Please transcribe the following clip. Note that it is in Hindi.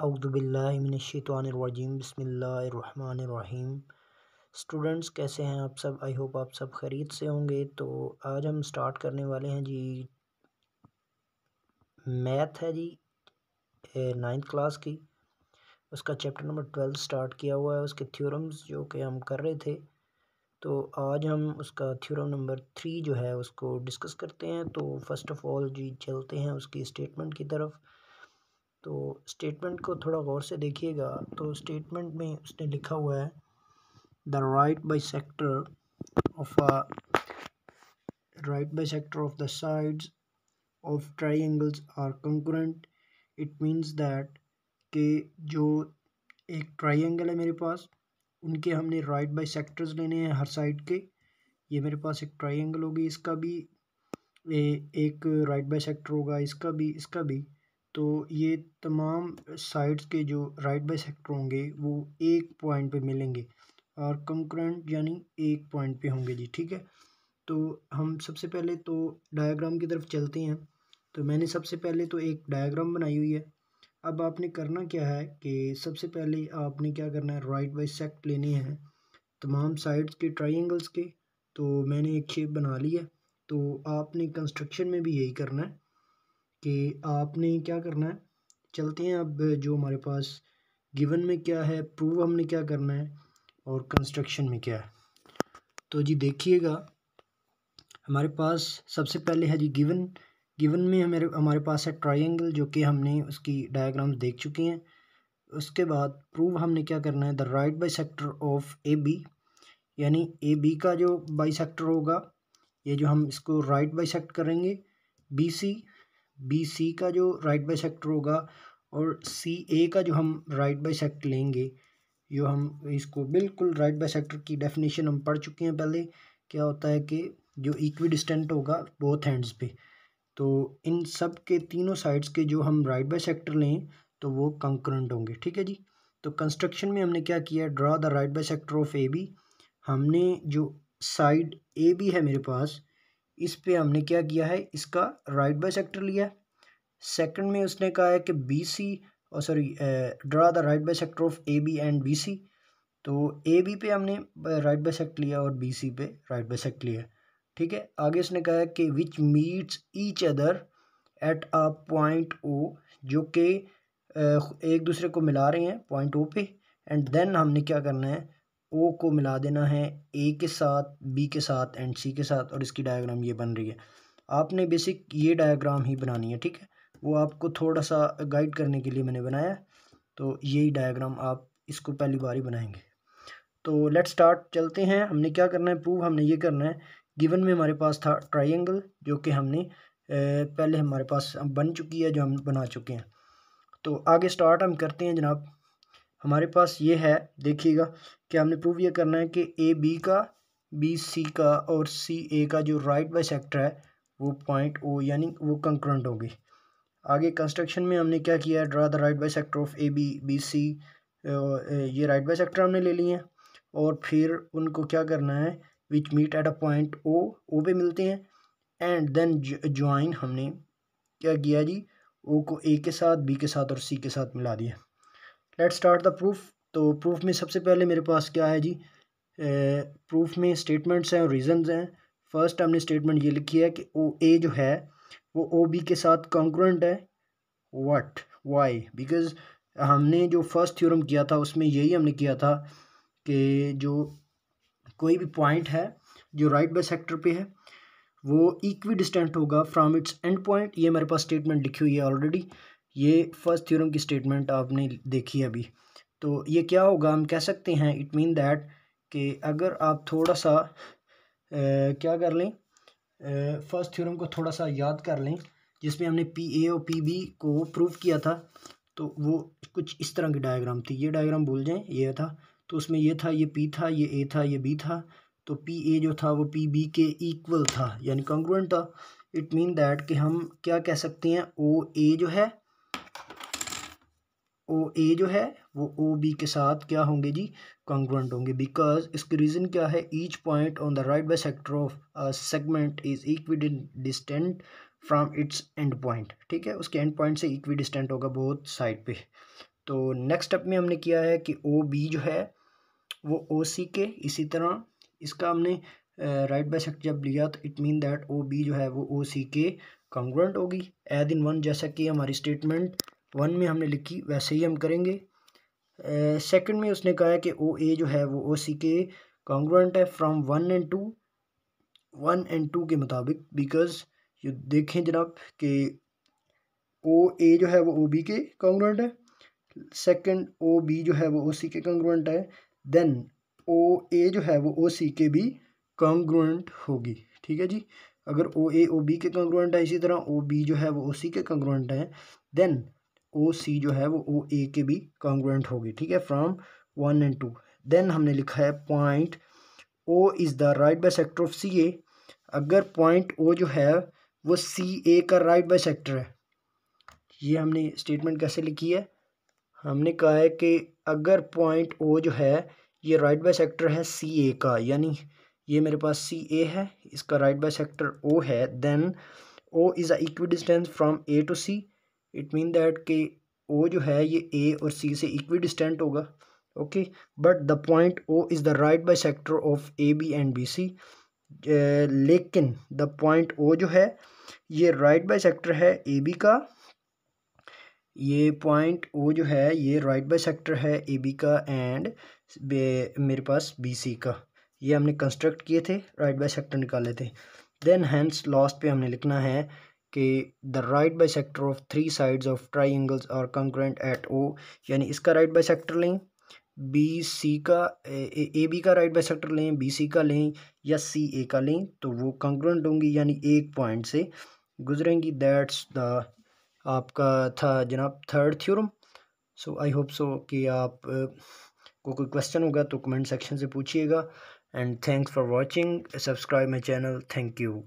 अउदबिल्लिमिनशैतवानरजीम बसमीम स्टूडेंट्स कैसे हैं आप सब आई होप आप सब खरीद से होंगे तो आज हम स्टार्ट करने वाले हैं जी मैथ है जी नाइन्थ क्लास की उसका चैप्टर नंबर ट्वेल्थ स्टार्ट किया हुआ है उसके थ्योरम्स जो कि हम कर रहे थे तो आज हम उसका थ्योरम नंबर थ्री जो है उसको डिस्कस करते हैं तो फर्स्ट ऑफ ऑल जी चलते हैं उसकी स्टेटमेंट की तरफ तो स्टेटमेंट को थोड़ा गौर से देखिएगा तो स्टेटमेंट में उसने लिखा हुआ है the right bisector of a sector of the the of of angles are concurrent it means that कि जो एक ट्राइंगल है मेरे पास उनके हमने राइट बाई सेक्टर्स लेने हैं हर साइड के ये मेरे पास एक ट्राइंगल होगी इसका भी ए, एक राइट बाई सेक्टर होगा इसका भी इसका भी तो ये तमाम साइड्स के जो राइट बाई सेक्टर होंगे वो एक पॉइंट पे मिलेंगे और कंकरेंट यानी एक पॉइंट पे होंगे जी ठीक है तो हम सबसे पहले तो डायग्राम की तरफ चलते हैं तो मैंने सबसे पहले तो एक डायग्राम बनाई हुई है अब आपने करना क्या है कि सबसे पहले आपने क्या करना है राइट बाई सेक्ट लेने हैं तमाम साइड्स के ट्राइंगल्स के तो मैंने एक शेप बना ली है तो आपने कंस्ट्रक्शन में भी यही करना है कि आपने क्या करना है चलते हैं अब जो हमारे पास गिवन में क्या है प्रूव हमने क्या करना है और कंस्ट्रक्शन में क्या है तो जी देखिएगा हमारे पास सबसे पहले है जी गिवन गिवन में हमारे हमारे पास है ट्रायंगल जो कि हमने उसकी डायग्राम देख चुके हैं उसके बाद प्रूव हमने क्या करना है the right bisector of A B यानी ए बी का जो बाई सेक्टर होगा ये जो हम इसको राइट बाई सेक्ट करेंगे बी सी बी सी का जो राइट बाई सेक्टर होगा और सी ए का जो हम राइट बाई सेक्टर लेंगे जो हम इसको बिल्कुल राइट बाई सेक्टर की डेफिनेशन हम पढ़ चुके हैं पहले क्या होता है कि जो इक्वी डिस्टेंट होगा बोथ हैंड्स पे तो इन सब के तीनों साइड्स के जो हम राइट बाई सेक्टर लें तो वो कंकरेंट होंगे ठीक है जी तो कंस्ट्रक्शन में हमने क्या किया draw the right bisector of A B हमने जो साइड ए बी है मेरे पास इस पे हमने क्या किया है इसका राइट बाई सेक्टर लिया है सेकंड में उसने कहा है कि बी सी और sorry draw the right bisector of A B and B C तो ए बी पे हमने राइट बाई सेक्ट लिया और बी सी पे राइट बाई सेक्ट लिया ठीक है आगे उसने कहा है कि which meets each other at a point O जो कि एक दूसरे को मिला रहे हैं पॉइंट ओ पे एंड देन हमने क्या करना है ओ को मिला देना है ए के साथ बी के साथ एंड सी के साथ और इसकी डायग्राम ये बन रही है आपने बेसिक ये डायग्राम ही बनानी है ठीक है वो आपको थोड़ा सा गाइड करने के लिए मैंने बनाया तो यही डायग्राम आप इसको पहली बार ही बनाएंगे तो लेट स्टार्ट चलते हैं हमने क्या करना है प्रूव हमने ये करना है गिवन में हमारे पास था ट्राइंगल जो कि हमने पहले हमारे पास बन चुकी है जो हम बना चुके हैं तो आगे स्टार्ट हम करते हैं जनाब हमारे पास ये है देखिएगा कि हमने प्रूव ये करना है कि ए बी का बी सी का और सी ए का जो राइट बाई सेक्टर है वो पॉइंट ओ यानी वो कंक्रंट होगी आगे कंस्ट्रक्शन में हमने क्या किया draw the right bisector of A B B C ये राइट बाई सेक्टर हमने ले लिए हैं और फिर उनको क्या करना है which meet at a point O O पे मिलते हैं एंड देन ज्वाइन हमने क्या किया जी ओ को ए के साथ बी के साथ और सी के साथ मिला दिया लेट स्टार्ट द प्रूफ तो प्रूफ में सबसे पहले मेरे पास क्या है जी प्रूफ में स्टेटमेंट्स हैं और रीजंस हैं फर्स्ट हमने स्टेटमेंट ये लिखी है कि ओ ए जो है वो ओ बी के साथ कॉन्क्रेंट है वट वाई बिकॉज हमने जो फर्स्ट थ्योरम किया था उसमें यही हमने किया था कि जो कोई भी पॉइंट है जो राइट बाय सेक्टर पे है वो इक्वी डिस्टेंट होगा फ्राम इट्स एंड पॉइंट ये मेरे पास स्टेटमेंट लिखी हुई है ऑलरेडी ये फर्स्ट थ्योरम की स्टेटमेंट आपने देखी अभी तो ये क्या होगा हम कह सकते हैं इट मीन दैट कि अगर आप थोड़ा सा ए, क्या कर लें फर्स्ट थ्योरम को थोड़ा सा याद कर लें जिसमें हमने पी ए और पी बी को प्रूव किया था तो वो कुछ इस तरह की डायग्राम थी ये डायग्राम भूल जाएं ये था तो उसमें ये था ये पी था ये ए था ये बी था तो पी ए जो था वो पी बी के इक्वल था यानी कॉन्ग्रुएंट था इट मीन दैट कि हम क्या कह सकते हैं ओ ए जो है ओ ए जो है वो ओ बी के साथ क्या होंगे जी कॉन्ग्रेंट होंगे बिकॉज इसके रीज़न क्या है each point on the right bisector of segment is equidistant from its end point ठीक है उसके एंड पॉइंट से इक्वी डिस्टेंट होगा बहुत साइड पे तो नेक्स्ट स्टेप में हमने किया है कि ओ बी जो है वो ओ सी के इसी तरह इसका हमने राइट बाई सेक्टर जब लिया तो it mean that O B जो है वो ओ सी के कॉन्ग्रेंट होगी एद इन वन जैसा कि हमारी स्टेटमेंट वन में हमने लिखी वैसे ही हम करेंगे सेकंड में उसने कहा है कि ओ ए जो है वो ओ सी के कॉन्ग्रेंट है from one and two one and two के मुताबिक बिकॉज ये देखें जनाब कि ओ ए जो है वो ओ बी के कॉन्ग्रेंट है सेकंड ओ बी जो है वो ओ सी के कॉन्ग्रेंट है देन ओ ए जो है वो ओ सी के भी कॉन्ग्रेंट होगी ठीक है जी अगर ओ ए ओ बी के कॉन्ग्रेंट है इसी तरह ओ बी जो है वो ओ सी के कॉन्ग्रेंट है देन ओ सी जो है वो ओ ए के भी कॉन्ग्रेंट होगी ठीक है from one and two then हमने लिखा है point O is the right bisector of C A अगर पॉइंट ओ जो है वो सी ए का राइट बाई सेक्टर है ये हमने स्टेटमेंट कैसे लिखी है हमने कहा है कि अगर पॉइंट ओ जो है ये राइट बाई सेक्टर है सी ए का यानी ये मेरे पास सी ए है इसका राइट बाई सेक्टर ओ है then O is a equidistance from A to C it mean that कि ओ जो है ये ए और सी से इक्वी डिस्टेंट होगा okay but the point O is the right bisector of A B and B C लेकिन द पॉइंट ओ जो है ये राइट बाई सेक्टर है ए बी का ये पॉइंट ओ जो है ये राइट बाई सेक्टर है ए बी का एंड मेरे पास बी सी का ये हमने कंस्ट्रक्ट किए थे राइट बाई सेक्टर निकाले थे देन हैंड्स लास्ट पे हमने लिखना है कि the right bisector of three sides of triangles are concurrent at O यानी इसका राइट बाई सेक्टर लें बी सी का ए बी का राइट बाई सेक्टर लें बी सी का लें या सी ए का लें तो वो कंक्रेंट होंगी यानी एक पॉइंट से गुजरेंगी दैट्स द आपका था जनाब third theorem so I hope so कि आप को कोई क्वेश्चन होगा तो कमेंट सेक्शन से पूछिएगा and thanks for watching subscribe my channel thank you